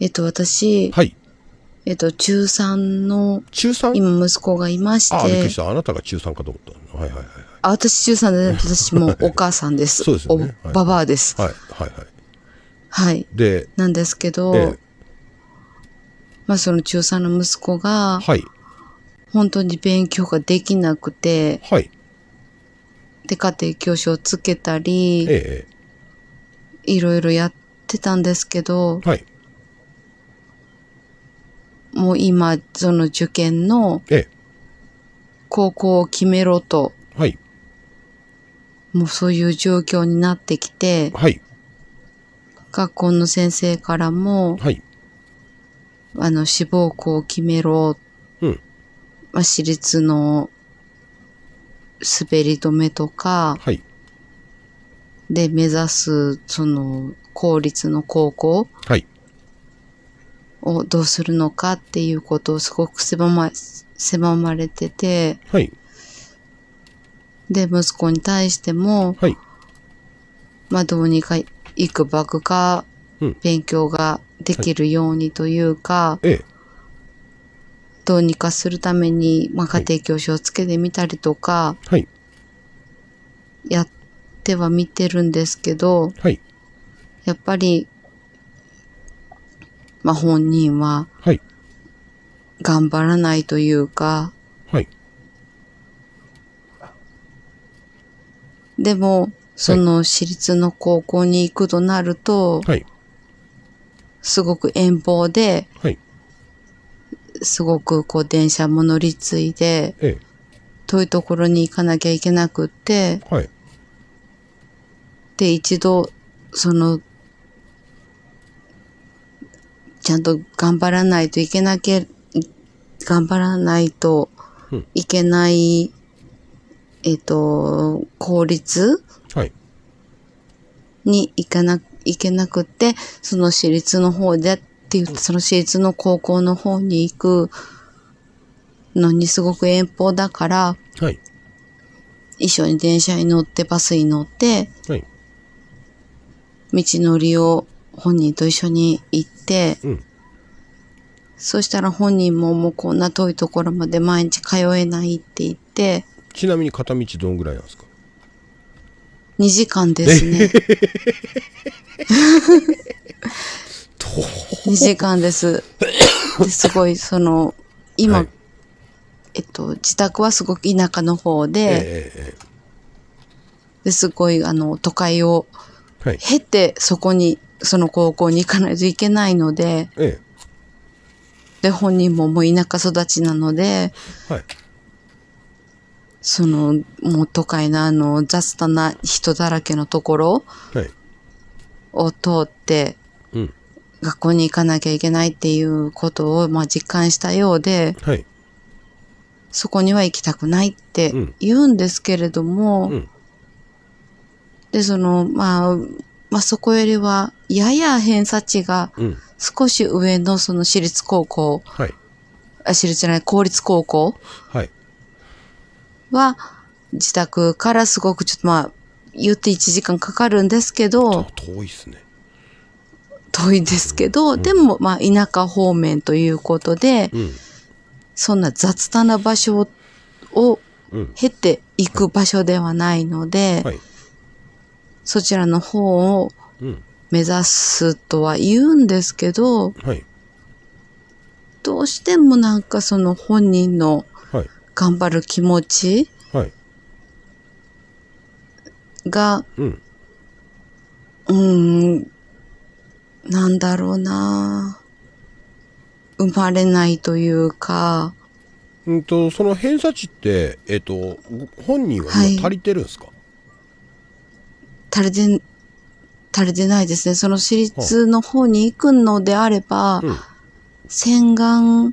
えっと、私、はい。えっと、中3の、中 3? 今息子がいましあ、びっくりして、た。あなたが中3かと思った。はいはいはい。あ私中3で、私も お母さんです。そうですねおばばあです。はいはいははい。で、なんですけど、ええまあその中3の息子が、はい。本当に勉強ができなくて、はい。で、家庭教師をつけたり、ええ、いろいろやってたんですけど、はい。もう今、その受験の、ええ。高校を決めろと、はい。もうそういう状況になってきて、はい。学校の先生からも、はい。あの、志望校を決めろまあ、私立の滑り止めとか、はい、で目指すその公立の高校をどうするのかっていうことをすごく狭ま狭まれてて、はい、で息子に対しても、はい、まあどうにかいくばくか勉強ができるようにというか、ええ、どうにかするために、まあ、家庭教師をつけてみたりとか、はい、やっては見てるんですけど、はい、やっぱり、まあ、本人は、頑張らないというか、はい、でも、その私立の高校に行くとなると、すごく遠方で、はい、すごくこう電車も乗り継いで、ええ、遠いところに行かなきゃいけなくって、はい、で、一度、その、ちゃんと頑張らないといけなけ、頑張らないといけない、うん、えっ、と、効率、はい、に行かな、いけなくて、その私立の方でって言って、その私立の高校の方に行くのにすごく遠方だから、はい、一緒に電車に乗って、バスに乗って、はい、道のりを本人と一緒に行って、うん、そしたら本人ももうこんな遠いところまで毎日通えないって言って、ちなみに片道どんぐらいなんですか ?2 時間ですね。2時間です。ですごい、その、今、はい、えっと、自宅はすごく田舎の方で、えー、ですごい、あの、都会を経て、そこに、その高校に行かないといけないので、えーで、本人ももう田舎育ちなので、はい、その、もう都会のあの、雑多な人だらけのところを通って、学校に行かなきゃいけないっていうことを、まあ、実感したようで、はい、そこには行きたくないって言うんですけれども、うん、で、その、まあ、まあ、そこよりは、やや偏差値が少し上のその私立高校、はい、あ私立じゃない、公立高校はい、は自宅からすごくちょっとまあ、言って1時間かかるんですけど、遠いですね。遠いですけど、でも、まあ、田舎方面ということで、うん、そんな雑多な場所を経ていく場所ではないので、はい、そちらの方を目指すとは言うんですけど、はい、どうしてもなんかその本人の頑張る気持ちが、はい、うん、うんなんだろうな生まれないというか。うんと、その偏差値って、えっ、と、本人は足りてるんですか、はい、足りて、足りてないですね。その私立の方に行くのであれば、うん、洗顔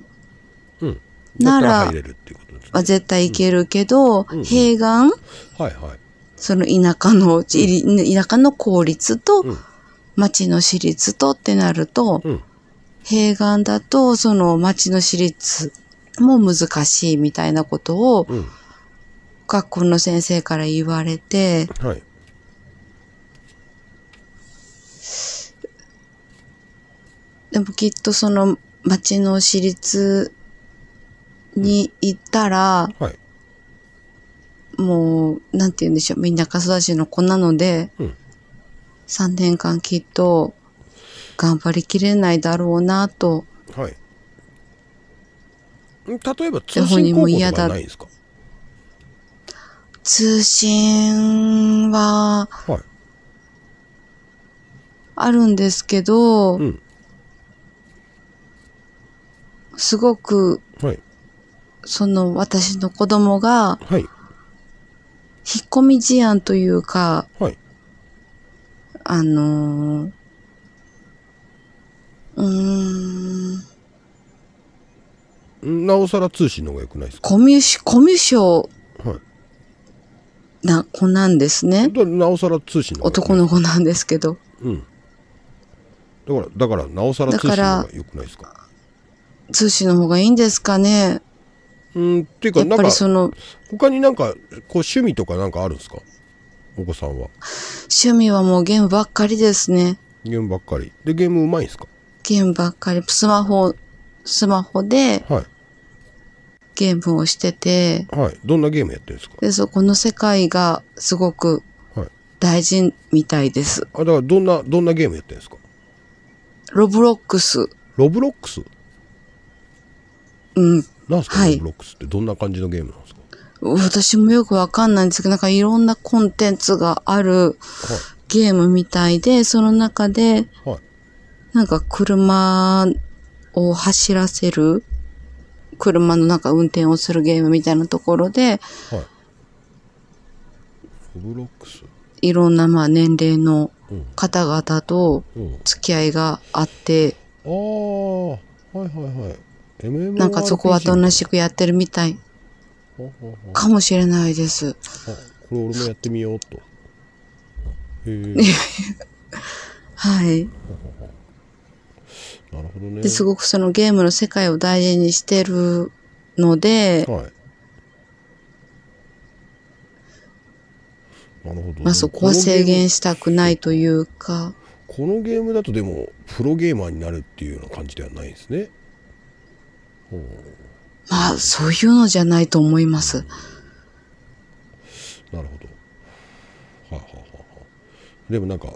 なら、は絶対行けるけど、うんうん、併願、はいはい、その田舎の、田舎の公立と、うん町の私立とってなると、うん、併願だとその町の私立も難しいみたいなことを、うん、学校の先生から言われて、はい、でもきっとその町の私立に行ったら、うんはい、もう、なんて言うんでしょう、みんなかすだしの子なので、うん3年間きっと頑張りきれないだろうなと。はい。例えば通信高校とかないですか通信は、あるんですけど、はいうん、すごく、はい、その私の子供が、引っ込み思案というか、はい、あのー、うーん。なおさら通信の方が良くないですかコミュ障、コミュ障な子なんですね。なおさら通信の男の子なんですけど。うん。だから、だから、なおさら通信の方が良くないですか通信の方がいいんですかねうん、っていうか、なんか、その他になんか、こう趣味とかなんかあるんですかお子さんは趣味はもうゲームばっかりですね。ゲームばっかり。で、ゲームうまいんですかゲームばっかり。スマホ、スマホではい。ゲームをしてて、はい。どんなゲームやってるんですかで、そこの世界がすごくはい。大事みたいです。あ、だからどんな、どんなゲームやってるんですかロブロックス。ロブロックスうん。なんすか、はいロブロックスってどんな感じのゲームな私もよくわかんないんですけど、なんかいろんなコンテンツがあるゲームみたいで、その中で、なんか車を走らせる、車の中運転をするゲームみたいなところで、いろんなまあ年齢の方々と付き合いがあって、ああ、はいはいはい。なんかそこはなしくやってるみたい。かもしれないです。あ、これ俺もやってみようと。へえ。はい。なるほどね。ですごくそのゲームの世界を大事にしてるので、はい。なるほど、ね、まあそこは制限したくないというか。このゲームだとでも、プロゲーマーになるっていうような感じではないですね。まあ、そういうのじゃないと思います。なるほど。はあ、はあはあはい。でもなんか、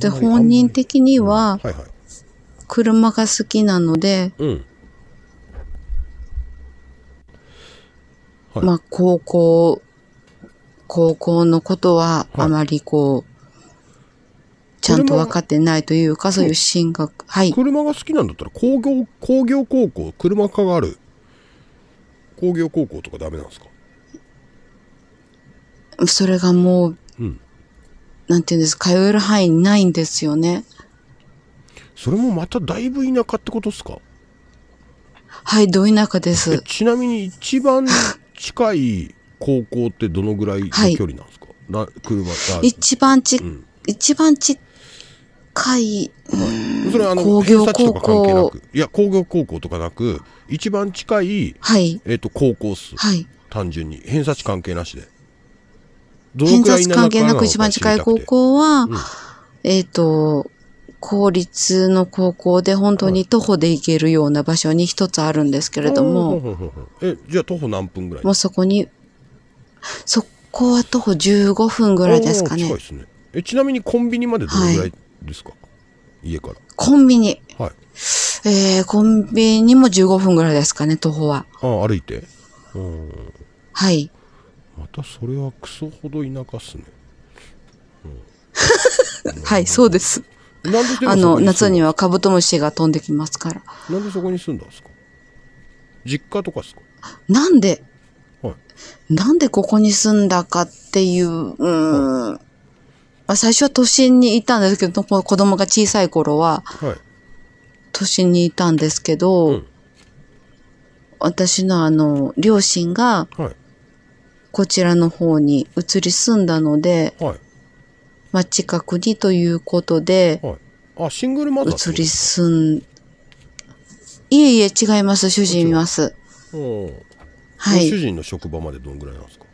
で本人的には、はいはい、車が好きなので、うんはい、まあ、高校、高校のことはあまりこう、はい、ちゃんと分かってないというか、そういう進学、はい。車が好きなんだったら、工業、工業高校、車科がある工業高校とかダメなんですかそれがもう、うん、なんていうんです通える範囲ないんですよね。それもまただいぶ田舎ってことですかはい、ど田舎です。ちなみに一番近い高校ってどのぐらいの距離なんですか、はい、な車一番ち、うん、一番近い、うん、それはあの工業高校いや工業高校とかなく一番近い、はいえーと、高校数、はい、単純に偏差値関係なしで偏差値関係なく一番近い高校は、うん、えっ、ー、と公立の高校で本当に徒歩で行けるような場所に一つあるんですけれども、はい、えじゃあ徒歩何分ぐらいもうそこにそこは徒歩15分ぐらいですかね近いですねえちなみにコンビニまでどのぐらい、はいですか家から。コンビニ。はい。えー、コンビニも15分ぐらいですかね、徒歩は。ああ、歩いて。うん。はい。またそれはクソほど田舎っすね。うん、はい、そうです。なんであの、夏にはカブトムシが飛んできますから。なんでそこに住んだんですか実家とかですかなんで、はい、なんでここに住んだかっていう、うん、はい、あ、最初は都心にいたんですけど、子供が小さい頃は、はい、都心にいたんですけど、うん、私のあの、両親が、こちらの方に移り住んだので、はい、まあ近くにということで、はい、あ、シングルマザー移り住ん、いえいえ違います、主人います。はい。主人の職場までどのぐらいなんですか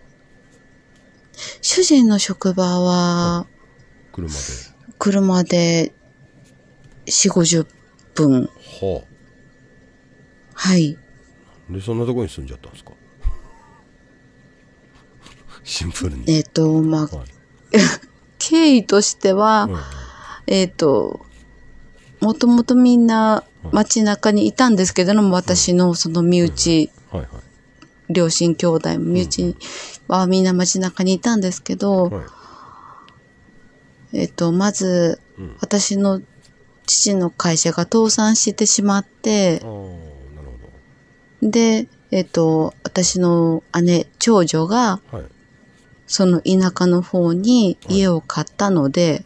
主人の職場は、車で。車で4、50分。はあ。はい。で、そんなとこに住んじゃったんですか シンプルに。えっ、ー、と、まあ、はい、経緯としては、うんえっ、ー、と、もともとみんな街中にいたんですけれども、はい、私のその身内、はいはい、両親兄弟も身内はみんな街中にいたんですけど、はいえっ、と、まず、うん私の父の会社が倒産してしまってなるほどで、えっ、と、私の姉、長女が、はい。その田舎の方に家を買ったので、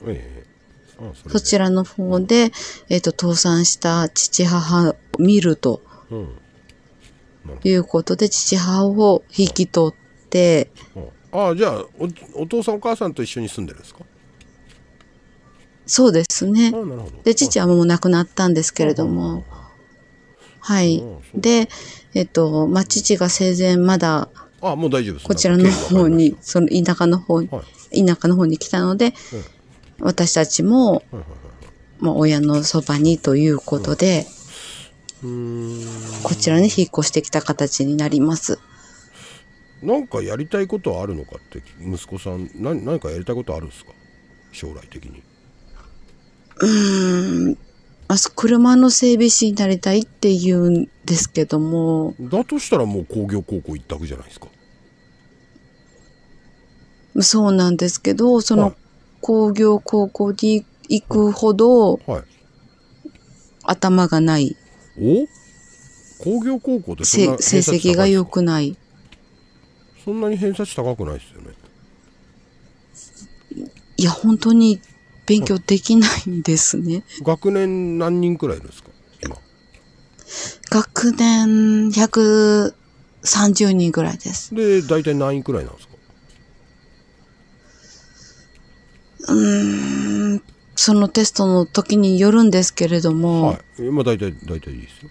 そちらの方で、えっ、と、倒産した父母を見るとうん。いうことで、父母を引き取って、ああ、じゃあお、お父さんお母さんと一緒に住んでるんですかそうですね。で、父はもう亡くなったんですけれども、はい。で、えっと、まあ、父が生前まだ、あ、もう大丈夫です。こちらの方に、その田舎の方に、はい、田舎の方に来たので、うん、私たちも、まあ、親のそばにということで、うん、こちらに引っ越してきた形になります。なんかやりたいことはあるのかって息子さんな何かやりたいことあるんですか将来的にうん、あ、車の整備士になりたいって言うんですけども。だとしたらもう工業高校一択じゃないですか。そうなんですけど、その工業高校に行くほど、はい、頭がない。お工業高校って成績が良くない。そんなに偏差値高くないですよね。いや、本当に勉強できないんですね。学年何人くらいですか今。学年130人ぐらいです。で、大体何位くらいなんですかうん、そのテストの時によるんですけれども。はい。まあ大体、大体いいですよ。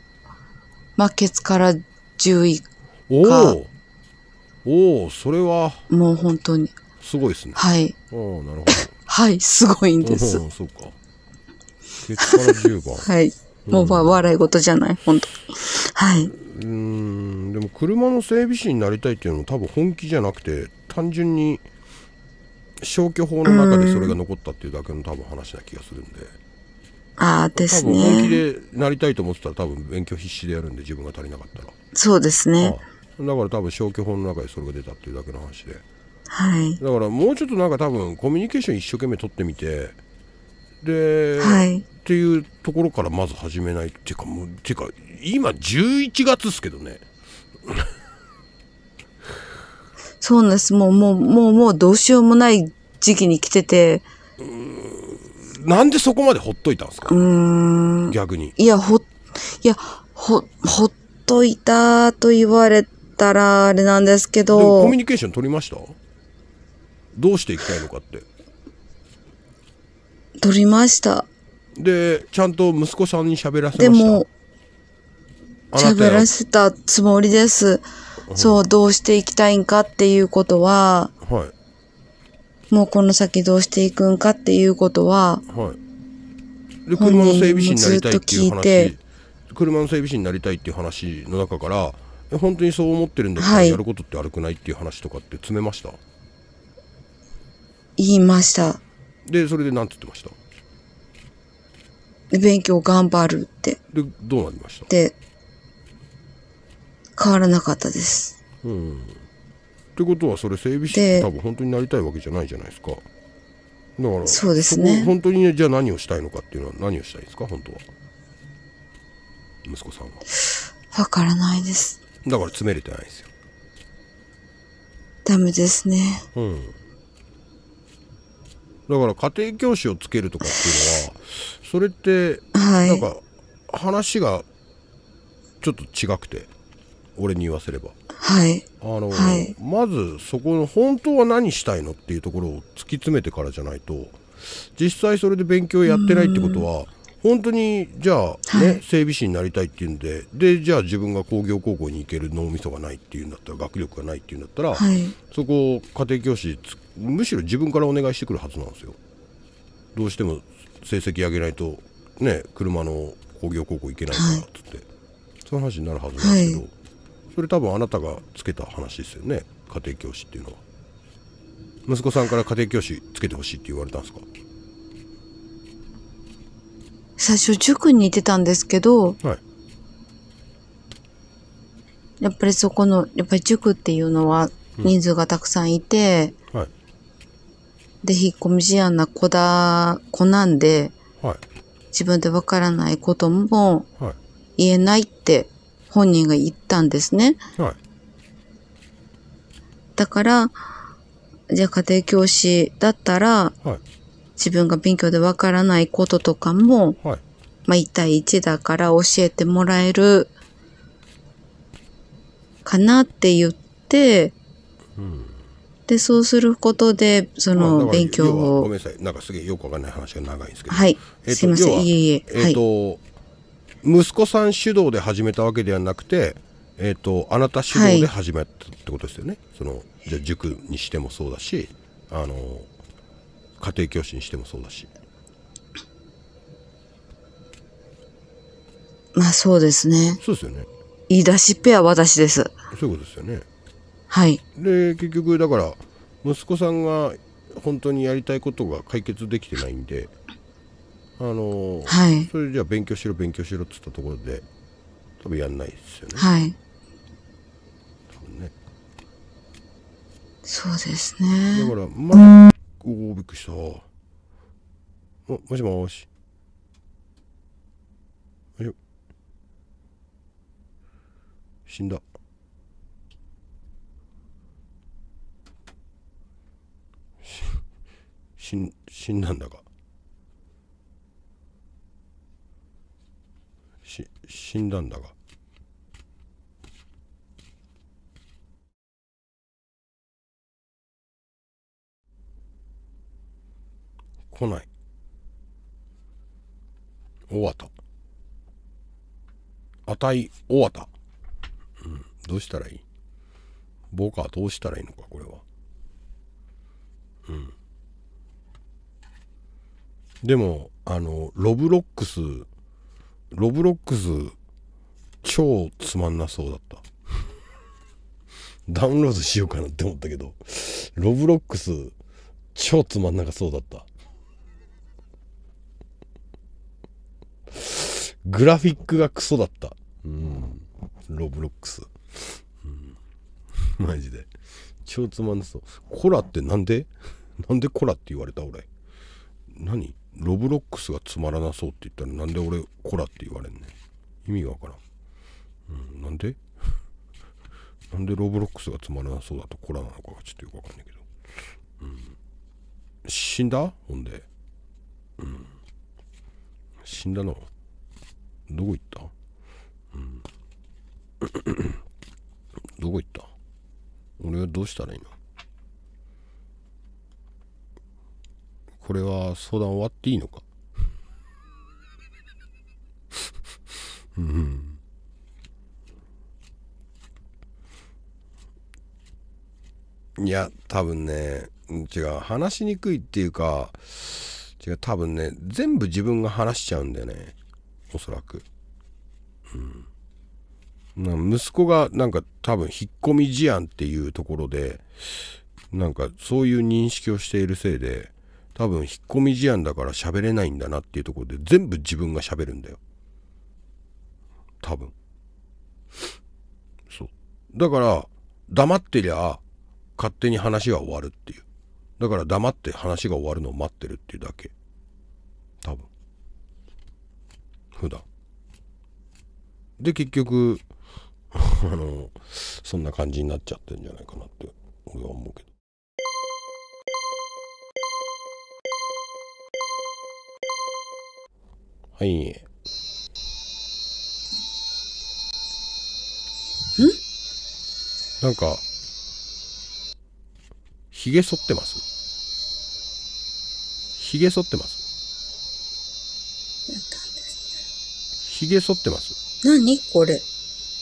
まケツから10位か。おおおそれは。もう本当に。すごいですね。はい。おなるほど。はいすごいんです。そうか。結果は10番。はい。うん、もう笑い事じゃない本当はい。うんでも車の整備士になりたいっていうのも多分本気じゃなくて単純に消去法の中でそれが残ったっていうだけの多分話な気がするんで。ああですね。本気でなりたいと思ってたら多分勉強必死でやるんで自分が足りなかったら。そうですね。ああだから多分消去法の中でそれが出たっていうだけの話で。はい、だからもうちょっとなんか多分コミュニケーション一生懸命取ってみてで、はい、っていうところからまず始めないっていうかもうっていうか今11月っすけどねそうなんですもうもうもうもうどうしようもない時期に来ててなんでそこまでほっといたんですか逆にいやほいやほほっといたと言われたらあれなんですけどコミュニケーション取りましたどうしていきたいのかって取りましたでちゃんと息子さんに喋らせましたでも喋らせたつもりです、うん、そうどうしていきたいんかっていうことは、はい、もうこの先どうしていくんかっていうことは、はい、で車の整備士になりたいっていう話車の整備士になりたいっていう話の中から本当にそう思ってるんだったらやることって悪くないっていう話とかって詰めました、はい言いました。で、それで何て言ってました勉強頑張るって。で、どうなりましたで、変わらなかったです。うん。ってことは、それ整備士って多分本当になりたいわけじゃないじゃないですか。だから、そうですね。本当にね、じゃあ何をしたいのかっていうのは何をしたいんですか、本当は。息子さんは。わからないです。だから詰めれてないですよ。ダメですね。うん。だから家庭教師をつけるとかっていうのはそれってなんか話がちょっと違くて俺に言わせれば。はいあの、はい、まずそこの本当は何したいのっていうところを突き詰めてからじゃないと実際それで勉強やってないってことは本当にじゃあね、整備士になりたいっていうんででじゃあ自分が工業高校に行ける脳みそがないっていうんだったら学力がないっていうんだったら、はい、そこを家庭教師むしろ自分からお願いしてくるはずなんですよ。どうしても成績上げないと、ね、車の工業高校行けないからっつって、はい、その話になるはずなんですけど、はい、それ多分あなたがつけた話ですよね家庭教師っていうのは。息子さんから家庭教師つけてほしいって言われたんですか最初塾に行ってたんですけど、はい、やっぱりそこの、やっぱり塾っていうのは人数がたくさんいて、うんはい、で、引っ込み思案な子だ、子なんで、はい、自分でわからないことも言えないって本人が言ったんですね。だから、じゃあ家庭教師だったら、自分が勉強でわからないこととかも、はい、まあ1対1だから教えてもらえるかなって言って、うん、で、そうすることで、その勉強を。ごめんなさい。なんかすげえよくわかんない話が長いんですけど。はい。えー、すいません。いえいえ。えっ、ー、と、はい、息子さん主導で始めたわけではなくて、えっ、ー、と、あなた主導で始めたってことですよね。はい、その、じゃ塾にしてもそうだし、あの、家庭教師にしてもそうだし。まあそうですね。そうですよね。言い出しっぺは私です。そういうことですよね。はい。で、結局だから、息子さんが本当にやりたいことが解決できてないんで、あの、はい、それじゃあ勉強しろ勉強しろっつったところで、多分やんないですよね。はい。多分ね。そうですね。だから、まあ、おおびっくりしたももしもしよ死んだ 死ん死んだんだがし死んだんだが来ない尾形値尾形うんどうしたらいいボカどうしたらいいのかこれはうんでもあのロブロックスロブロックス超つまんなそうだった ダウンロードしようかなって思ったけどロブロックス超つまんなかそうだったグラフィックがクソだった。うん。ロブロックス。うん。マジで。超つまんなそう。コラってなんでなんでコラって言われた俺。何ロブロックスがつまらなそうって言ったらなんで俺コラって言われんね意味がわからん。うん、なんで なんでロブロックスがつまらなそうだとコラなのかがちょっとよくわかんないけど。うん。死んだほんで。うん。死んだのどこ行ったうん。どこ行った俺はどうしたらいいのこれは相談終わっていいのかうん。いや、多分ね、違う。話しにくいっていうか、違う。多分ね、全部自分が話しちゃうんだよね。おそらくうん息子がなんか多分引っ込み思案っていうところでなんかそういう認識をしているせいで多分引っ込み思案だから喋れないんだなっていうところで全部自分が喋るんだよ多分そうだから黙ってりゃ勝手に話が終わるっていうだから黙って話が終わるのを待ってるっていうだけ多分普段で結局 あのそんな感じになっちゃってるんじゃないかなって俺は思うけど。はい。んなんか、ひげ剃ってます髭剃ってます髭剃ってます何これい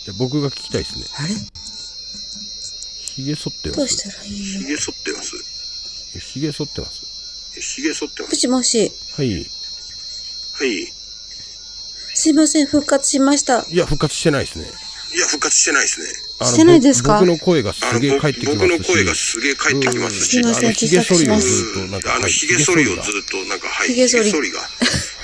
や僕が聞きたいですねあれ髭剃ってますどうしたらいいの髭剃ってます髭剃ってます髭剃ってますもしもしはいはいすいません復活しましたいや復活してないですねいや復活してないですねしてないですか僕の声がすげえ返ってきます僕の声がすげえ返ってきますし。すみません、自作します。あの、髭剃りをずっと、なんか、はい。髭剃りが。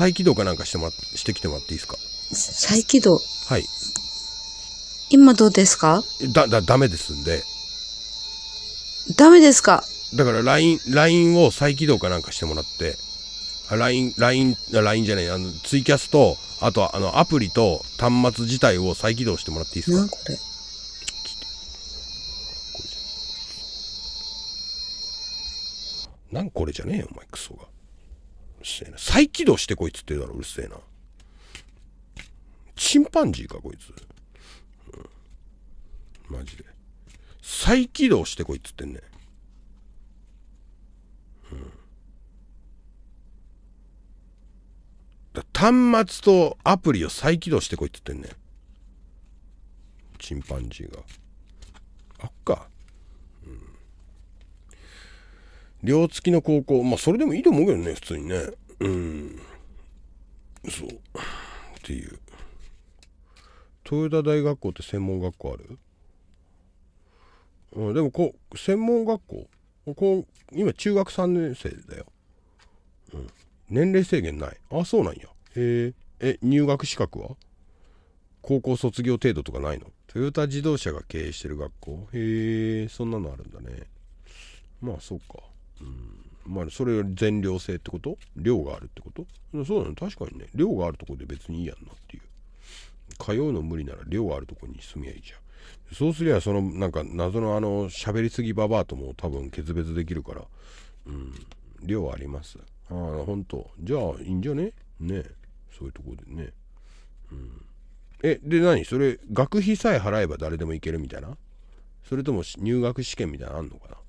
再起動かなんかしてもらしてきてもらっていいですか再起動はい。今どうですかだ、だ、ダメですんで。ダメですかだから LINE、LINE を再起動かなんかしてもらって、あ LINE、LINE、LINE じゃない、あの、ツイキャスと、あとは、あの、アプリと端末自体を再起動してもらっていいですかなんこれ。なんこれじゃねえよ、お前クソが。うるせえな。再起動してこいっつってるだろ、うるせえな。チンパンジーか、こいつ。うん、マジで。再起動してこいっつってんね。うん。端末とアプリを再起動してこいっつってんね。チンパンジーが。あっか。寮付きの高校。まあ、それでもいいと思うけどね、普通にね。うん。そう。っていう。豊田大学校って専門学校あるうん、でもこう、専門学校こう、今中学3年生だよ。うん。年齢制限ない。あ、そうなんや。へえ。え、入学資格は高校卒業程度とかないのトヨタ自動車が経営してる学校へえ、そんなのあるんだね。まあ、そうか。うんまあそれより全寮性ってこと量があるってことそうだね確かにね量があるとこで別にいいやんなっていう通うの無理なら量があるとこに住みゃいいじゃんそうすりゃそのなんか謎のあの喋りすぎババアとも多分決別できるからうん量ありますああ本当じゃあいいんじゃねねそういうとこでねうんえで何それ学費さえ払えば誰でも行けるみたいなそれとも入学試験みたいなのあんのかな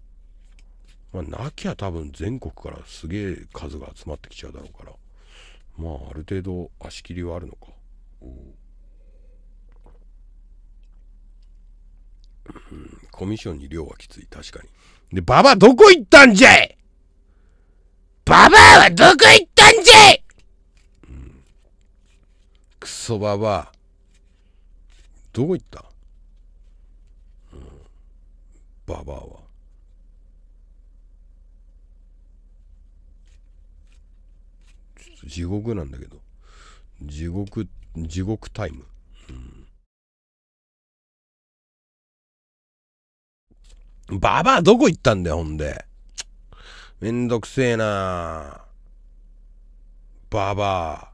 まあ、なきゃ多分全国からすげえ数が集まってきちゃうだろうから、まあ、ある程度足切りはあるのか。うん、コミッションに量はきつい、確かに。で、ババどこ行ったんじゃいババアはどこ行ったんじゃい、うん、クソババア。どこ行った、うん、ババアは。地獄なんだけど地獄地獄タイム、うん、ババアどこ行ったんだよほんでめんどくせえなババア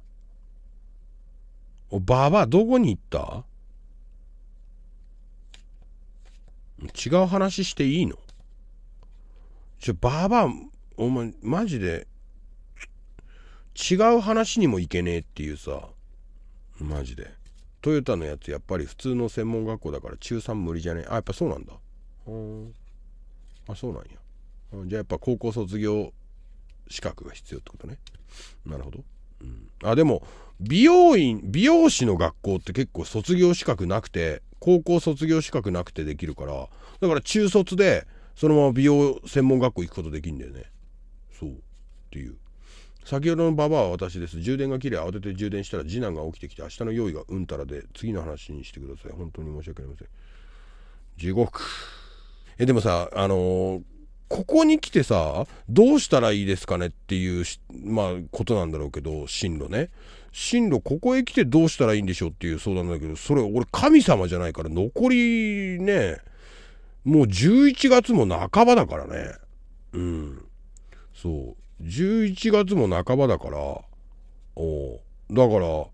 おババアどこに行った違う話していいのちょ、ばば、お前、マジで、違う話にもいけねえっていうさマジでトヨタのやつやっぱり普通の専門学校だから中3無理じゃねえあやっぱそうなんだんあそうなんやじゃあやっぱ高校卒業資格が必要ってことねなるほど、うん、あでも美容院美容師の学校って結構卒業資格なくて高校卒業資格なくてできるからだから中卒でそのまま美容専門学校行くことできんだよねそうっていう先ほどのババアは私です充電が切れ慌てて充電したら次男が起きてきて明日の用意がうんたらで次の話にしてください本当に申し訳ありません地獄えでもさあのー、ここに来てさどうしたらいいですかねっていうまあことなんだろうけど進路ね進路ここへ来てどうしたらいいんでしょうっていう相談だけどそれ俺神様じゃないから残りねもう11月も半ばだからねうんそう11月も半ばだから、おだから、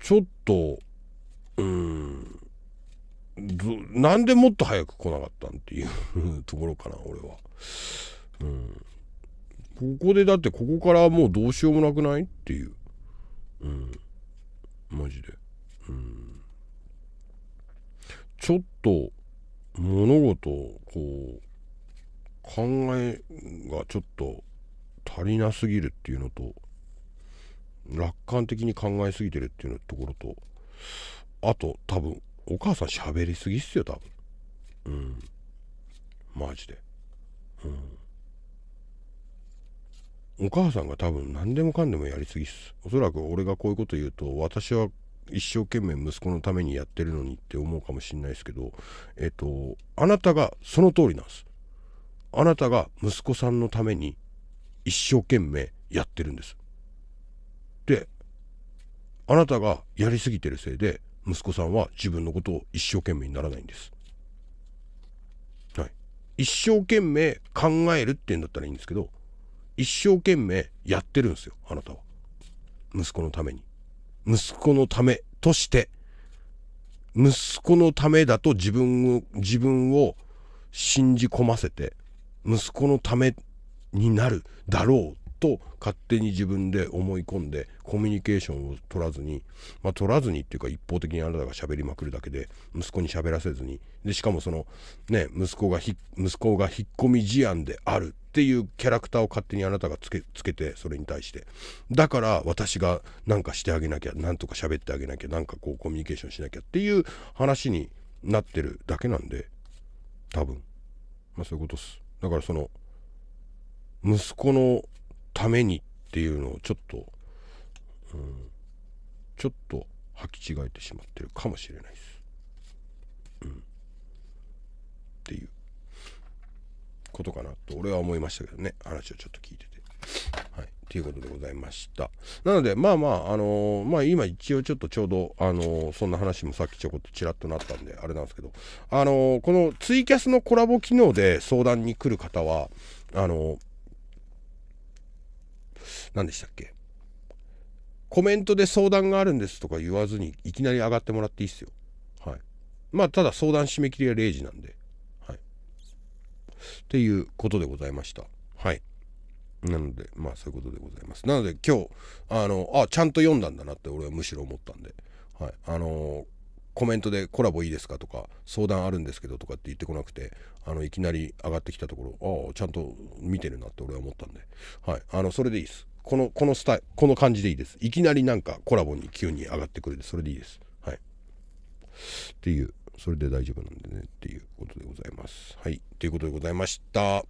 ちょっと、うん、なんでもっと早く来なかったんっていうところかな、俺は。うん。ここでだってここからもうどうしようもなくないっていう。うん。マジで。うん。ちょっと、物事をこう、考えがちょっと足りなすぎるっていうのと楽観的に考えすぎてるっていうところとあと多分お母さん喋りすぎっすよ多分うんマジでうんお母さんが多分何でもかんでもやりすぎっすおそらく俺がこういうこと言うと私は一生懸命息子のためにやってるのにって思うかもしんないですけどえっとあなたがその通りなんですあなたが息子さんのために一生懸命やってるんです。であなたがやりすぎてるせいで息子さんは自分のことを一生懸命にならないんです。はい、一生懸命考えるっていうんだったらいいんですけど一生懸命やってるんですよあなたは。息子のために。息子のためとして息子のためだと自分を自分を信じ込ませて息子のためになるだろうと勝手に自分で思い込んでコミュニケーションを取らずに、まあ、取らずにっていうか一方的にあなたが喋りまくるだけで息子に喋らせずにでしかもそのね息子が息子が引っ込み思案であるっていうキャラクターを勝手にあなたがつけつけてそれに対してだから私が何かしてあげなきゃ何とか喋ってあげなきゃ何かこうコミュニケーションしなきゃっていう話になってるだけなんで多分まあそういうことっすだからその息子のためにっていうのをちょっと、うん、ちょっと履き違えてしまってるかもしれないです。うん、っていうことかなと俺は思いましたけどね話をちょっと聞いてて。はい、ということでございました。なのでまあまああのー、まあ今一応ちょっとちょうどあのー、そんな話もさっきちょこっとちらっとなったんであれなんですけどあのー、このツイキャスのコラボ機能で相談に来る方はあのー何でしたっけコメントで相談があるんですとか言わずにいきなり上がってもらっていいっすよ。はい。まあただ相談締め切りは0時なんで。はい。っていうことでございました。はい。なのでまあそういうことでございます。なので今日あのあちゃんと読んだんだなって俺はむしろ思ったんで。はい。あのーコメントでコラボいいですかとか相談あるんですけどとかって言ってこなくてあのいきなり上がってきたところああちゃんと見てるなって俺は思ったんではいあのそれでいいですこのこのスタイこの感じでいいですいきなりなんかコラボに急に上がってくれてそれでいいですはいっていうそれで大丈夫なんでねっていうことでございますはいということでございました